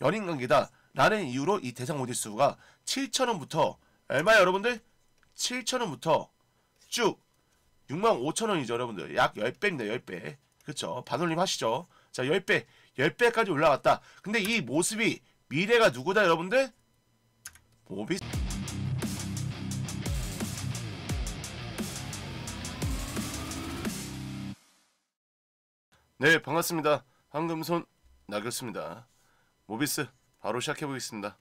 연인 관계다 라는 이유로 이 대상 모지수가 7천원부터 얼마야 여러분들? 7천원부터 쭉 6만 5천원이죠 여러분들 약 10배입니다 10배 그쵸 반올림 하시죠 자 10배 10배까지 올라갔다 근데 이 모습이 미래가 누구다 여러분들? 모비 네 반갑습니다 황금손 나교습니다 모비스 바로 시작해 보겠습니다.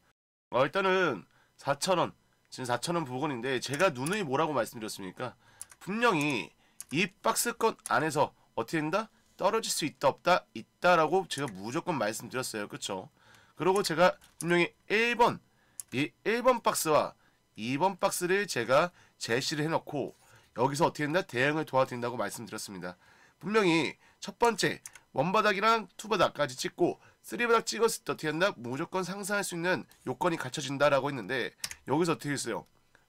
어, 일단은 4,000원 지금 4,000원 부근인데 제가 누누이 뭐라고 말씀드렸습니까? 분명히 이 박스권 안에서 어떻게 된다? 떨어질 수 있다 없다 있다라고 제가 무조건 말씀드렸어요. 그렇죠 그리고 제가 분명히 1번 이 1번 박스와 2번 박스를 제가 제시를 해놓고 여기서 어떻게 된다? 대응을 도와드린다고 말씀드렸습니다. 분명히 첫 번째 원바닥이랑 투바닥까지 찍고 3바락 찍었을 때 어떻게 된다? 무조건 상승할 수 있는 요건이 갖춰진다라고 했는데 여기서 어떻게 했어요?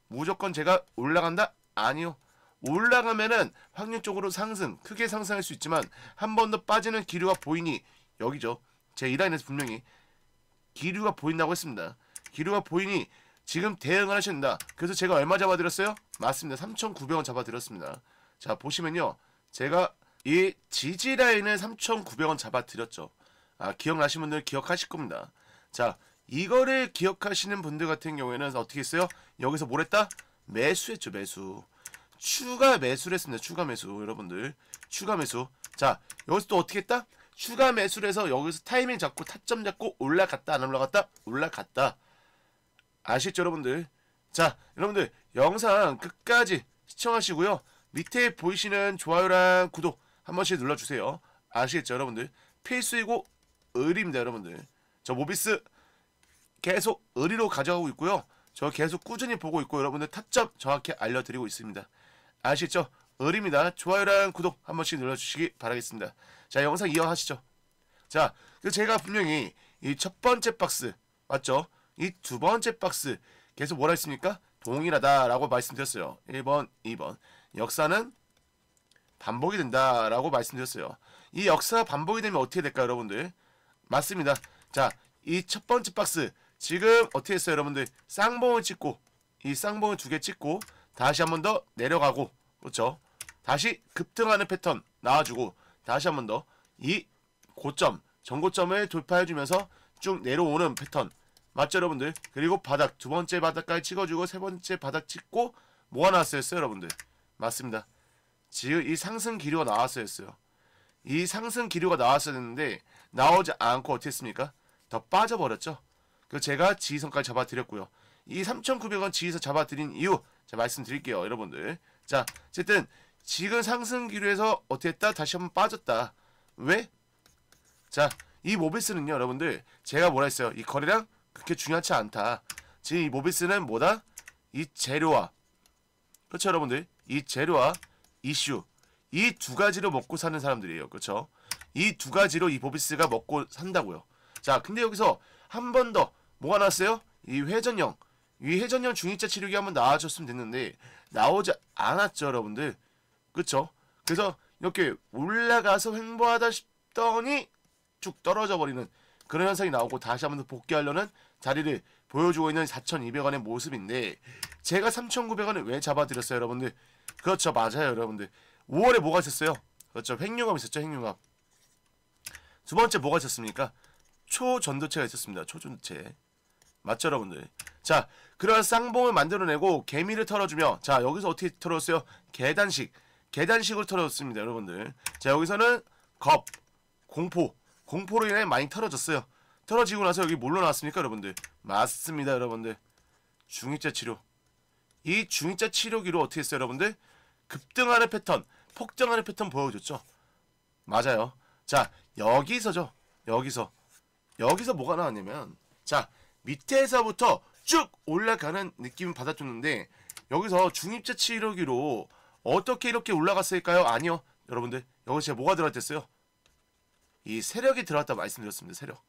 무조건 제가 올라간다? 아니요. 올라가면은 확률적으로 상승, 크게 상승할 수 있지만 한 번 더 빠지는 기류가 보이니 여기죠. 제 2라인에서 분명히 기류가 보인다고 했습니다. 기류가 보이니 지금 대응을 하신다. 그래서 제가 얼마 잡아드렸어요? 맞습니다. 3,900원 잡아드렸습니다. 자 보시면요. 제가 이 지지라인을 3,900원 잡아드렸죠. 아, 기억나신 분들 기억하실 겁니다. 자, 이거를 기억하시는 분들 같은 경우에는 어떻게 했어요? 여기서 뭘 했다? 매수했죠, 매수. 추가 매수를 했습니다. 추가 매수, 여러분들. 추가 매수. 자, 여기서 또 어떻게 했다? 추가 매수를 해서 여기서 타이밍 잡고 타점 잡고 올라갔다, 안 올라갔다? 올라갔다. 아시죠, 여러분들? 자, 여러분들 영상 끝까지 시청하시고요. 밑에 보이시는 좋아요랑 구독 한 번씩 눌러주세요. 아시겠죠, 여러분들? 필수이고 을입니다 여러분들 저 모비스 계속 을이로 가져가고 있고요 저 계속 꾸준히 보고 있고 여러분들 타점 정확히 알려드리고 있습니다 아시죠? 을입니다 좋아요랑 구독 한 번씩 눌러주시기 바라겠습니다 자 영상 이어하시죠 자 그 제가 분명히 이 첫 번째 박스 맞죠? 이 두 번째 박스 계속 뭐라 했습니까? 동일하다라고 말씀드렸어요 1번 2번 역사는 반복이 된다라고 말씀드렸어요 이 역사 반복이 되면 어떻게 될까요 여러분들 맞습니다. 자, 이 첫 번째 박스 지금 어떻게 했어요, 여러분들? 쌍봉을 찍고 이 쌍봉을 두 개 찍고 다시 한번 더 내려가고 그렇죠? 다시 급등하는 패턴 나와주고 다시 한번 더 이 고점, 전고점을 돌파해주면서 쭉 내려오는 패턴 맞죠, 여러분들? 그리고 바닥 두 번째 바닥까지 찍어주고 세 번째 바닥 찍고 모아 놨왔어요 여러분들? 맞습니다. 지금 이 상승 기류가 나왔어야 했어요. 이 상승 기류가 나왔어야 했는데 나오지 않고 어떻게 했습니까? 더 빠져버렸죠. 그 제가 지휘선까지 잡아드렸고요. 이 3,900원 지휘선 잡아드린 이유 자 말씀드릴게요, 여러분들. 자, 어쨌든 지금 상승 기류에서 어땠다 다시 한번 빠졌다. 왜? 자, 이 모비스는요, 여러분들. 제가 뭐라 했어요? 이 거래량 그렇게 중요하지 않다. 지금 이 모비스는 뭐다? 이 재료와 그렇죠, 여러분들? 이 재료와 이슈 이 두가지로 먹고 사는 사람들이에요. 그렇죠? 이두 가지로 이 보비스가 먹고 산다고요. 자, 근데 여기서 한 번 더 뭐가 나왔어요? 이 회전형. 이 회전형 중입자 치료기 한 번 나와줬으면 됐는데 나오지 않았죠, 여러분들. 그쵸? 그래서 이렇게 올라가서 횡보하다 싶더니 쭉 떨어져 버리는 그런 현상이 나오고 다시 한 번 더 복귀하려는 자리를 보여주고 있는 4,200원의 모습인데 제가 3,900원을 왜 잡아드렸어요, 여러분들? 그렇죠, 맞아요, 여러분들. 5월에 뭐가 있었어요? 그렇죠, 횡령감 있었죠, 횡령감. 두 번째 뭐가 있었습니까? 초전도체가 있었습니다. 초전도체. 맞죠, 여러분들? 자, 그러한 쌍봉을 만들어내고 개미를 털어주며 자, 여기서 어떻게 털었어요? 계단식. 계단식을 털어줬습니다, 여러분들. 자, 여기서는 겁, 공포. 공포로 인해 많이 털어졌어요. 털어지고 나서 여기 뭘로 나왔습니까, 여러분들? 맞습니다, 여러분들. 중위자 치료. 이 중위자 치료기로 어떻게 했어요, 여러분들? 급등하는 패턴, 폭등하는 패턴 보여줬죠? 맞아요. 자, 여기서죠. 여기서. 여기서 뭐가 나왔냐면 자 밑에서부터 쭉 올라가는 느낌을 받아줬는데 여기서 중입자 치료기로 어떻게 이렇게 올라갔을까요? 아니요. 여러분들 여기 제가 뭐가 들어왔댔어요이 세력이 들어왔다 말씀드렸습니다. 세력.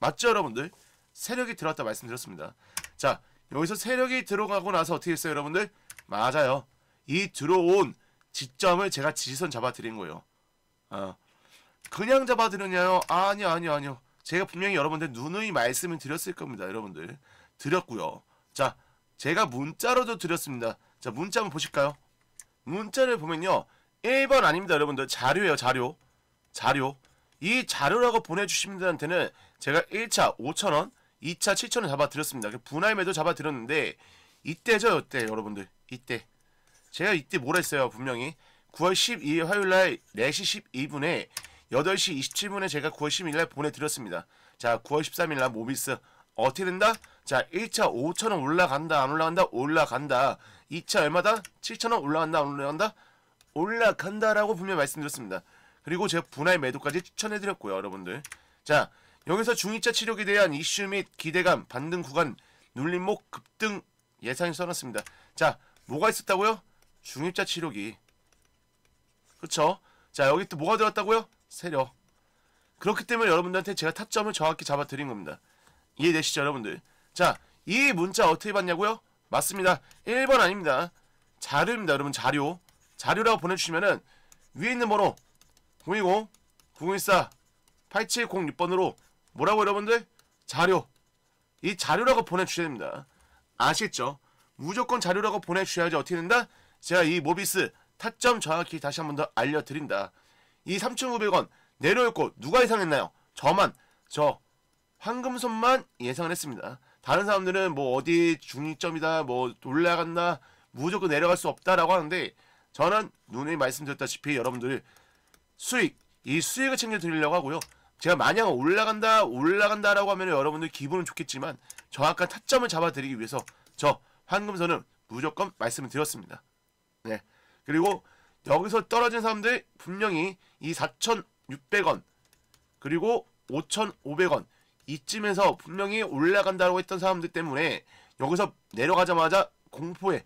맞죠 여러분들? 세력이 들어왔다 말씀드렸습니다. 자 여기서 세력이 들어가고 나서 어떻게 했어요 여러분들? 맞아요. 이 들어온 지점을 제가 지지선 잡아드린 거예요. 어, 그냥 잡아드렸냐요? 아니요, 아니요, 아니요. 제가 분명히 여러분들 누누이 말씀을 드렸을 겁니다. 여러분들. 드렸고요. 자, 제가 문자로도 드렸습니다. 자, 문자 한번 보실까요? 문자를 보면요. 1번 아닙니다, 여러분들. 자료예요, 자료. 자료. 이 자료라고 보내주신 분들한테는 제가 1차 5천원 2차 7천원 잡아드렸습니다. 그 분할매도 잡아드렸는데 이때죠, 이때 여러분들. 이때. 제가 이때 뭘 했어요, 분명히. 9월 12일 화요일 날 4시 12분에 8시 27분에 제가 9월 10일 날 보내드렸습니다. 자, 9월 13일 날 모비스 어떻게 된다? 자, 1차 5천원 올라간다, 안 올라간다? 올라간다. 2차 얼마다? 7천원 올라간다, 안 올라간다? 올라간다라고 분명히 말씀드렸습니다. 그리고 제가 분할 매도까지 추천해드렸고요, 여러분들. 자, 여기서 중위차 치료기 대한 이슈 및 기대감, 반등 구간, 눌림목 급등 예상이 써놨습니다. 자, 뭐가 있었다고요? 중입자 치료기. 그쵸? 자, 여기 또 뭐가 들어왔다고요 세력. 그렇기 때문에 여러분들한테 제가 타점을 정확히 잡아드린 겁니다. 이해되시죠, 여러분들? 자, 이 문자 어떻게 봤냐고요? 맞습니다. 1번 아닙니다. 자료입니다, 여러분. 자료. 자료라고 보내주시면은 위에 있는 번호 020 914 8706번으로 뭐라고 여러분들? 자료. 이 자료라고 보내주셔야 됩니다. 아시겠죠? 무조건 자료라고 보내주셔야지 어떻게 된다? 제가 이 모비스 타점 정확히 다시 한번 더 알려드린다. 이 3,500원 내려올 고 누가 예상했나요? 저만 저 황금손만 예상을 했습니다. 다른 사람들은 뭐 어디 중위점이다 뭐올라갔나 무조건 내려갈 수 없다라고 하는데 저는 눈에 말씀드렸다시피 여러분들 수익 이 수익을 챙겨드리려고 하고요. 제가 마냥 올라간다 올라간다라고 하면 여러분들 기분은 좋겠지만 정확한 타점을 잡아드리기 위해서 저 황금선은 무조건 말씀을 드렸습니다. 네 그리고 여기서 떨어진 사람들 분명히 이 4,600원 그리고 5,500원 이쯤에서 분명히 올라간다고 했던 사람들 때문에 여기서 내려가자마자 공포에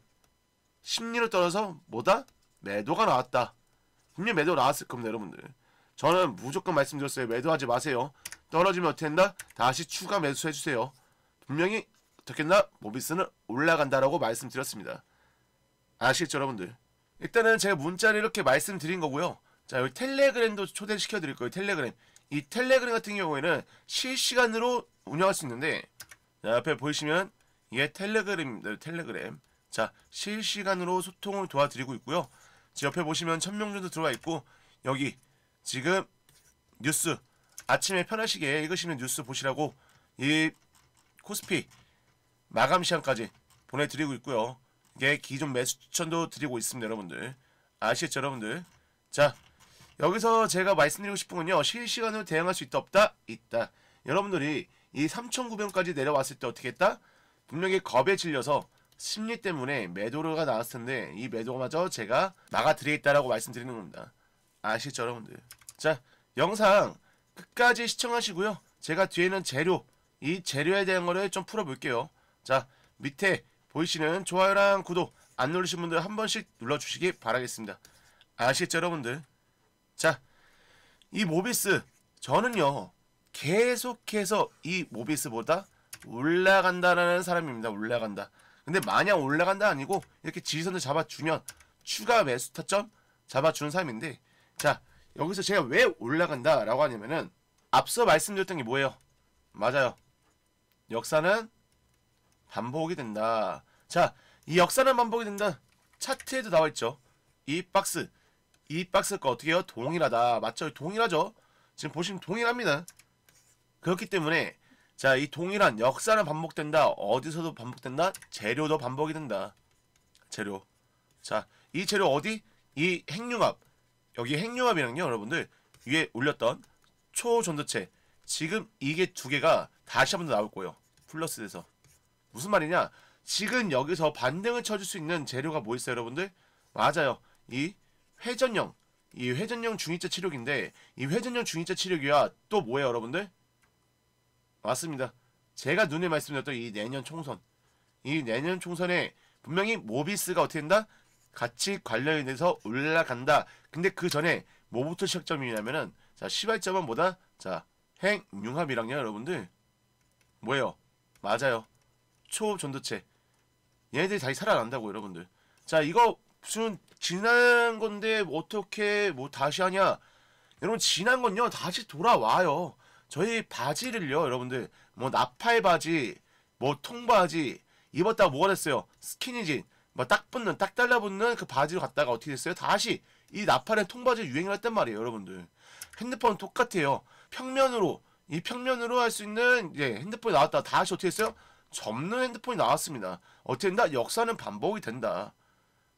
심리로 떨어서 뭐다? 매도가 나왔다. 분명 히 매도 나왔을 겁니다, 여러분들. 저는 무조건 말씀드렸어요. 매도하지 마세요. 떨어지면 어떻게 된다? 다시 추가 매수해주세요. 분명히 어떻게 된다? 모비스는 올라간다라고 말씀드렸습니다. 아시겠죠, 여러분들? 일단은 제가 문자를 이렇게 말씀드린 거고요. 자, 여기 텔레그램도 초대시켜 드릴 거예요. 텔레그램. 이 텔레그램 같은 경우에는 실시간으로 운영할 수 있는데 자, 옆에 보시면 이게 텔레그램입니다. 네, 텔레그램. 자, 실시간으로 소통을 도와드리고 있고요. 지 옆에 보시면 천명준도 들어와 있고 여기 지금 뉴스 아침에 편하시게 읽으시는 뉴스 보시라고 이 코스피 마감 시간까지 보내드리고 있고요. 기존 매수 추천도 드리고 있습니다 여러분들 아시겠죠 여러분들 자 여기서 제가 말씀드리고 싶은 건요 실시간으로 대응할 수 있다 없다 있다 여러분들이 이 3,900원까지 내려왔을 때 어떻게 했다? 분명히 겁에 질려서 심리 때문에 매도가 나왔을 텐데 이 매도마저 제가 막아드리겠다라고 말씀드리는 겁니다. 아시죠 여러분들? 자 영상 끝까지 시청하시고요. 제가 뒤에는 재료 이 재료에 대한 거를 좀 풀어볼게요. 자 밑에 보이시는 좋아요랑 구독 안 누르신 분들 한 번씩 눌러주시기 바라겠습니다. 아시겠죠 여러분들? 자, 이 모비스 저는요 계속해서 이 모비스보다 올라간다라는 사람입니다. 올라간다. 근데 마냥 올라간다 아니고 이렇게 지지선을 잡아주면 추가 매수 타점 잡아주는 사람인데 자 여기서 제가 왜 올라간다라고 하냐면은 앞서 말씀드렸던 게 뭐예요? 맞아요. 역사는 반복이 된다. 자, 이 역사는 반복이 된다. 차트에도 나와 있죠. 이 박스, 이 박스 가 어떻게 해요? 동일하다. 맞죠? 동일하죠? 지금 보시면 동일합니다. 그렇기 때문에 자, 이 동일한 역사는 반복된다. 어디서도 반복된다. 재료도 반복이 된다. 재료. 자, 이 재료 어디? 이 핵융합. 여기 핵융합이랑요, 여러분들 위에 올렸던 초전도체. 지금 이게 두 개가 다시 한번 더 나올 거예요. 플러스 돼서. 무슨 말이냐? 지금 여기서 반등을 쳐줄 수 있는 재료가 뭐 있어요, 여러분들? 맞아요. 이 회전형. 이 회전형 중위자 치료기인데 이 회전형 중위자 치료기와 또 뭐예요, 여러분들? 맞습니다. 제가 눈에 말씀드렸던 이 내년 총선. 이 내년 총선에 분명히 모비스가 어떻게 된다? 같이 관련이 돼서 올라간다. 근데 그 전에 뭐부터 시작점이냐면은 자, 시발점은 뭐다? 자, 행융합이랑요, 여러분들. 뭐예요? 맞아요. 초전도체 얘네들이 다시 살아난다고 여러분들 자 이거 무슨 지난 건데 어떻게 뭐 다시 하냐 여러분 지난 건요 다시 돌아와요 저희 바지를요 여러분들 뭐 나팔 바지 뭐 통바지 입었다가 뭐가 됐어요 스키니진 뭐딱 붙는 딱 달라붙는 그 바지로 갔다가 어떻게 됐어요 다시 이 나팔에 통바지 유행을 했단 말이에요 여러분들 핸드폰 똑같아요 평면으로 이 평면으로 할 수 있는 이제 예, 핸드폰이 나왔다 다시 어떻게 했어요 접는 핸드폰이 나왔습니다. 어떻게 된다? 역사는 반복이 된다.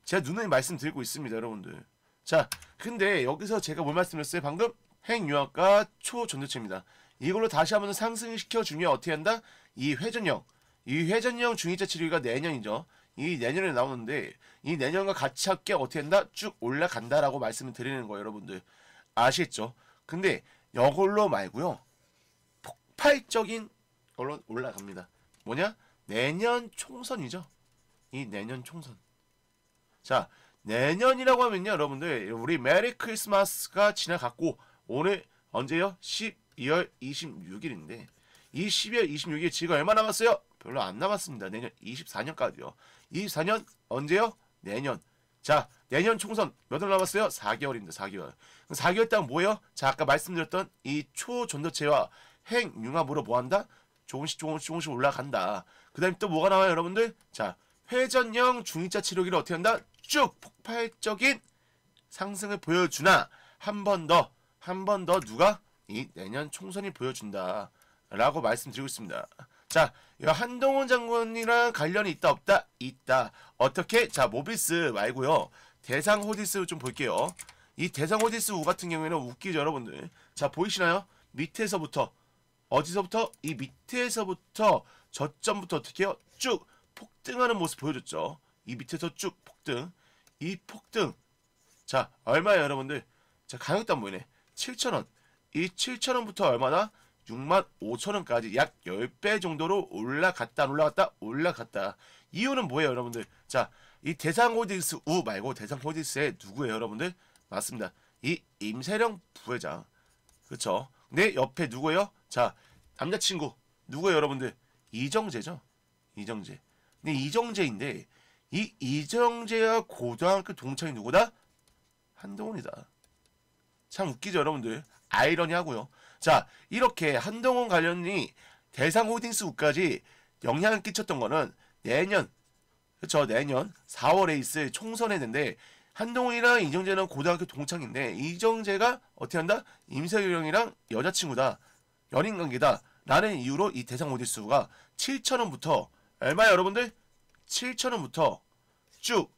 제가 누누이 말씀드리고 있습니다, 여러분들. 자, 근데 여기서 제가 뭘 말씀드렸어요? 방금 핵유학과 초전도체입니다. 이걸로 다시 한번 상승시켜 주면 어떻게 한다? 이 회전형, 이 회전형 중위자 치료가 내년이죠. 이 내년에 나오는데 이 내년과 같이 합계 어떻게 된다? 쭉 올라간다라고 말씀을 드리는 거예요, 여러분들. 아시겠죠? 근데 이걸로 말고요. 폭발적인 걸로 올라갑니다. 뭐냐? 내년 총선이죠. 이 내년 총선. 자, 내년이라고 하면요, 여러분들 우리 메리 크리스마스가 지나갔고 오늘 언제요? 12월 26일인데 이 12월 26일 지금 얼마 남았어요? 별로 안 남았습니다. 내년 24년까지요. 24년 언제요? 내년. 자, 내년 총선 몇월 남았어요? 4개월입니다. 4개월. 4개월 동안 뭐예요? 자, 아까 말씀드렸던 이초존도체와 핵융합으로 뭐한다? 조금씩 조금씩 조금씩 올라간다. 그 다음에 또 뭐가 나와요 여러분들? 자 회전형 중위자 치료기를 어떻게 한다? 쭉 폭발적인 상승을 보여주나 한 번더한 번 더 누가 이 내년 총선이 보여준다 라고 말씀드리고 있습니다. 자, 한동훈 장군이랑 관련이 있다 없다? 있다. 어떻게? 자, 모비스 말고요. 대상 호디스 좀 볼게요. 이 대상 호디스 우 같은 경우에는 웃기죠, 여러분들. 자, 보이시나요? 밑에서부터 어디서부터 이 밑에서부터 저점부터 어떻게 해요? 쭉 폭등하는 모습 보여줬죠. 이 밑에서 쭉 폭등. 이 폭등. 자, 얼마예요, 여러분들? 자, 가격도 안 보이네. 7천원이7천원부터 얼마나? 6만 5천원까지 약 10배 정도로 올라갔다, 올라갔다, 올라갔다. 이유는 뭐예요, 여러분들? 자, 이 대상 호딩스 우 말고 대상 호딩스의 누구예요, 여러분들? 맞습니다. 이 임세령 부회장. 그렇죠? 내 옆에 누구예요? 자, 남자친구. 누구예요, 여러분들? 이정재죠? 이정재. 근데 이정재인데, 이 이정재와 고등학교 동창이 누구다? 한동훈이다. 참 웃기죠, 여러분들? 아이러니하고요. 자, 이렇게 한동훈 관련이 대상 호딩스까지 영향을 끼쳤던 거는 내년, 그렇죠 내년 4월에 있을 총선했는데 한동훈이랑 이정재는 고등학교 동창인데 이정재가 어떻게 한다? 임세규 형이랑 여자친구다. 연인 관계다 라는 이유로 이 대상 모디수가 7천원부터 얼마야 여러분들? 7천원부터 쭉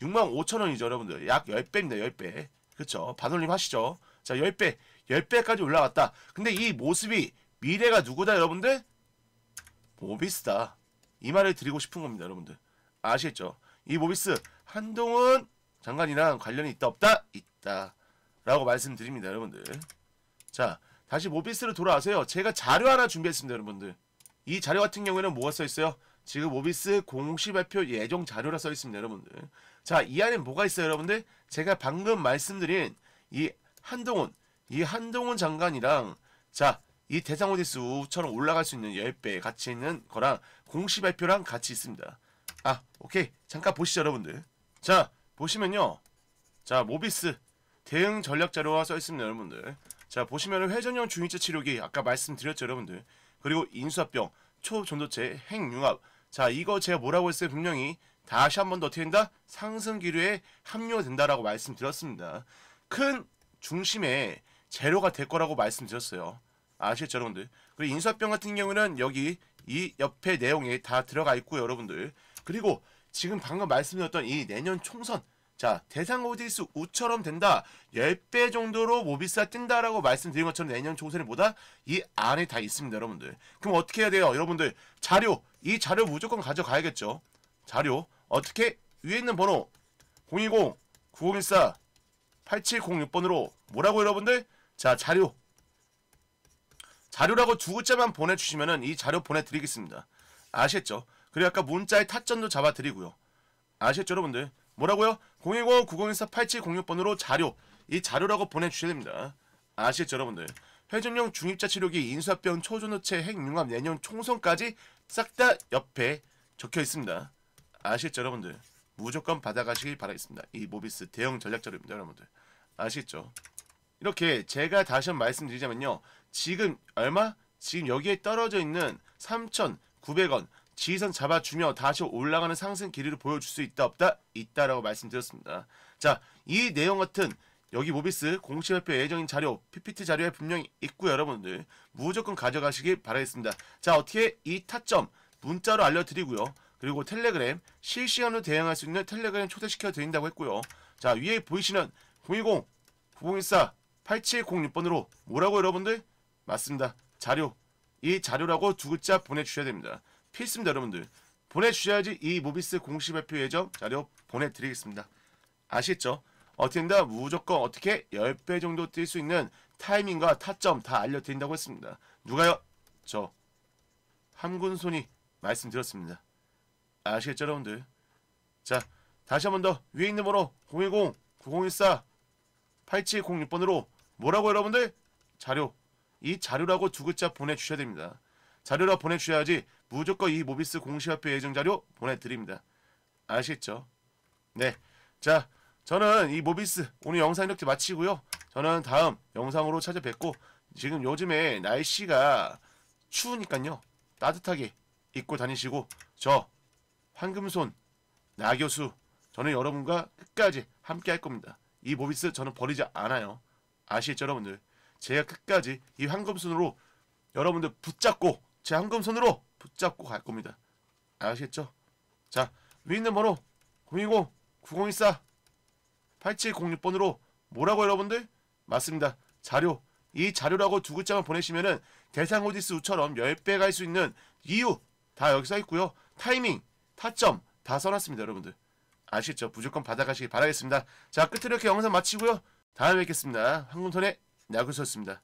6만 5천원이죠 여러분들 약 10배입니다 10배 그쵸 반올림 하시죠 자 10배 10배까지 올라갔다 근데 이 모습이 미래가 누구다 여러분들? 모비스다 이 말을 드리고 싶은 겁니다 여러분들 아시겠죠? 이 모비스 한동훈 장관이랑 관련이 있다 없다? 있다 라고 말씀드립니다 여러분들 자 다시 모비스로 돌아와서요. 제가 자료 하나 준비했습니다, 여러분들. 이 자료 같은 경우에는 뭐가 써있어요? 지금 모비스 공시 발표 예정 자료라 써있습니다, 여러분들. 자, 이 안에 뭐가 있어요, 여러분들? 제가 방금 말씀드린 이 한동훈, 이 한동훈 장관이랑 자, 이 대상 오디수처럼 올라갈 수 있는 10배 같이 있는 거랑 공시 발표랑 같이 있습니다. 아, 오케이. 잠깐 보시죠, 여러분들. 자, 보시면요. 자, 모비스 대응 전략 자료가 써 있습니다, 여러분들. 자보시면 회전형 중위체 치료기 아까 말씀드렸죠 여러분들 그리고 인수합병 초전도체 핵융합 자 이거 제가 뭐라고 했어요 분명히 다시 한 번더어떻다 상승기류에 합류된다라고 말씀드렸습니다 큰 중심에 제로가 될 거라고 말씀드렸어요 아시겠죠 여러분들 그리고 인수합병 같은 경우는 여기 이 옆에 내용에 다 들어가 있고요 여러분들 그리고 지금 방금 말씀드렸던 이 내년 총선 자 대상 오디스 우처럼 된다 10배 정도로 모비스가 뛴다라고 말씀드린 것처럼 내년 총선이 뭐다? 이 안에 다 있습니다 여러분들 그럼 어떻게 해야 돼요 여러분들 자료 이 자료 무조건 가져가야겠죠 자료 어떻게 위에 있는 번호 020-9014-8706번으로 뭐라고 여러분들? 자 자료 자료라고 두 글자만 보내주시면은 이 자료 보내드리겠습니다 아셨죠 그리고 아까 문자의 타점도 잡아드리고요 아셨죠 여러분들? 뭐라고요? 010-9014-8706번으로 자료 이 자료라고 보내주셔야 됩니다. 아시겠죠 여러분들? 회전용 중입자 치료기 인수합병 초전후체 핵융합 내년 총선까지 싹 다 옆에 적혀 있습니다. 아시겠죠 여러분들? 무조건 받아가시길 바라겠습니다. 이 모비스 대형 전략자료입니다 여러분들. 아시겠죠? 이렇게 제가 다시 한 번 말씀드리자면요. 지금 얼마? 지금 여기에 떨어져 있는 3,900원, 지선 잡아주며 다시 올라가는 상승 길이를 보여줄 수 있다 없다 있다라고 말씀드렸습니다. 자, 이 내용 같은 여기 모비스 공식 발표 예정인 자료 PPT 자료에 분명히 있고요, 여러분들 무조건 가져가시길 바라겠습니다. 자, 어떻게 이 타점 문자로 알려드리고요. 그리고 텔레그램 실시간으로 대응할 수 있는 텔레그램 초대시켜 드린다고 했고요. 자, 위에 보이시는 010 9014 8706번으로 뭐라고 여러분들? 맞습니다. 자료. 이 자료라고 두 글자 보내주셔야 됩니다. 필수입니다 여러분들 보내주셔야지 이 모비스 공식 발표 예정 자료 보내드리겠습니다 아시겠죠? 어, 어떻게 무조건 어떻게 10배 정도 뛸 수 있는 타이밍과 타점 다 알려드린다고 했습니다 누가요? 저 함군손이 말씀드렸습니다 아시겠죠 여러분들? 자 다시 한번더 위에 있는 번호 010-9014-8706번으로 뭐라고 여러분들? 자료 이 자료라고 두 글자 보내주셔야 됩니다 자료라 보내주셔야지 무조건 이 모비스 공시화폐 예정 자료 보내드립니다. 아시겠죠? 네. 자, 저는 이 모비스 오늘 영상 이렇게 마치고요. 저는 다음 영상으로 찾아뵙고 지금 요즘에 날씨가 추우니까요. 따뜻하게 입고 다니시고 저 황금손 나교수 저는 여러분과 끝까지 함께 할 겁니다. 이 모비스 저는 버리지 않아요. 아시겠죠 여러분들? 제가 끝까지 이 황금손으로 여러분들 붙잡고 제 황금손으로 붙잡고 갈 겁니다. 아시겠죠? 자, 위 있는 번호 0 1 0 9014 8706번으로 뭐라고 여러분들? 맞습니다. 자료. 이 자료라고 두 글자만 보내시면은 대상 오디스 우처럼 10배 갈 수 있는 이유 다 여기 서 있고요. 타이밍, 타점 다 써놨습니다, 여러분들. 아시겠죠? 무조건 받아가시길 바라겠습니다. 자, 끝으로 이렇게 영상 마치고요. 다음에 뵙겠습니다. 황금톤의 나구소였습니다.